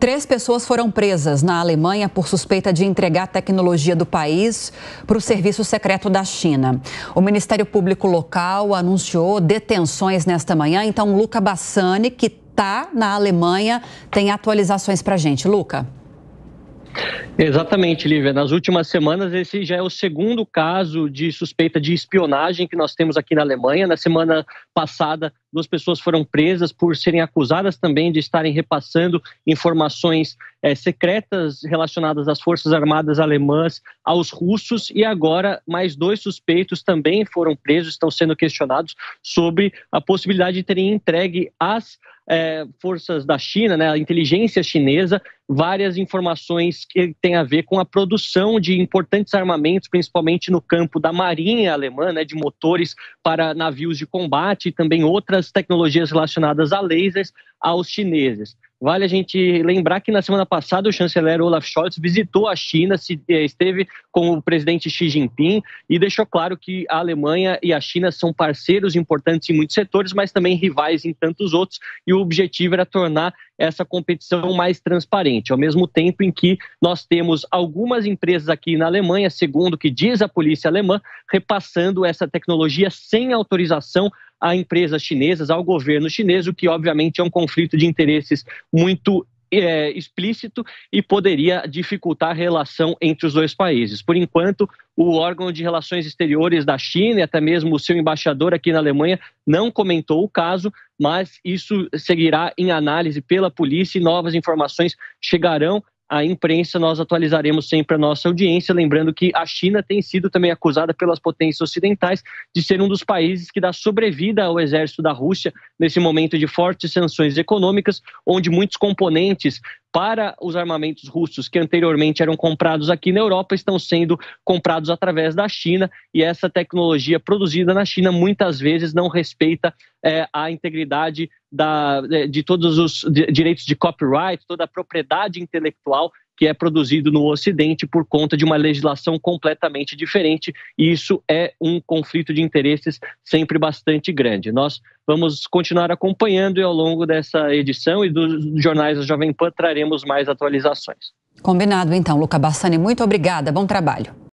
Três pessoas foram presas na Alemanha por suspeita de entregar tecnologia do país para o serviço secreto da China. O Ministério Público local anunciou detenções nesta manhã. Então, Luca Bassani, que está na Alemanha, tem atualizações para a gente. Luca. Exatamente, Lívia. Nas últimas semanas, esse já é o segundo caso de suspeita de espionagem que nós temos aqui na Alemanha. Na semana passada, duas pessoas foram presas por serem acusadas também de estarem repassando informações é, secretas relacionadas às Forças Armadas alemãs aos russos, e agora mais dois suspeitos também foram presos, estão sendo questionados sobre a possibilidade de terem entregue às é, forças da China, né, a inteligência chinesa, várias informações que têm a ver com a produção de importantes armamentos, principalmente no campo da marinha alemã, né, de motores para navios de combate e também outras muitas tecnologias relacionadas a lasers aos chineses. Vale a gente lembrar que na semana passada o chanceler Olaf Scholz visitou a China, eh, esteve com o presidente Xi Jinping e deixou claro que a Alemanha e a China são parceiros importantes em muitos setores, mas também rivais em tantos outros, e o objetivo era tornar essa competição mais transparente, ao mesmo tempo em que nós temos algumas empresas aqui na Alemanha, segundo o que diz a polícia alemã, repassando essa tecnologia sem autorização a empresas chinesas, ao governo chinês, o que obviamente é um conflito de interesses muito é, explícito e poderia dificultar a relação entre os dois países. Por enquanto, o órgão de relações exteriores da China e até mesmo o seu embaixador aqui na Alemanha não comentou o caso, mas isso seguirá em análise pela polícia e novas informações chegarão a imprensa, nós atualizaremos sempre a nossa audiência, lembrando que a China tem sido também acusada pelas potências ocidentais de ser um dos países que dá sobrevida ao exército da Rússia nesse momento de fortes sanções econômicas, onde muitos componentes para os armamentos russos que anteriormente eram comprados aqui na Europa estão sendo comprados através da China e essa tecnologia produzida na China muitas vezes não respeita é, a integridade da, é, de todos os direitos de copyright, toda a propriedade intelectual que é produzido no Ocidente por conta de uma legislação completamente diferente, e isso é um conflito de interesses sempre bastante grande. Nós vamos continuar acompanhando e ao longo dessa edição e dos jornais da Jovem Pan traremos mais atualizações. Combinado então, Luca Bassani, muito obrigada, bom trabalho.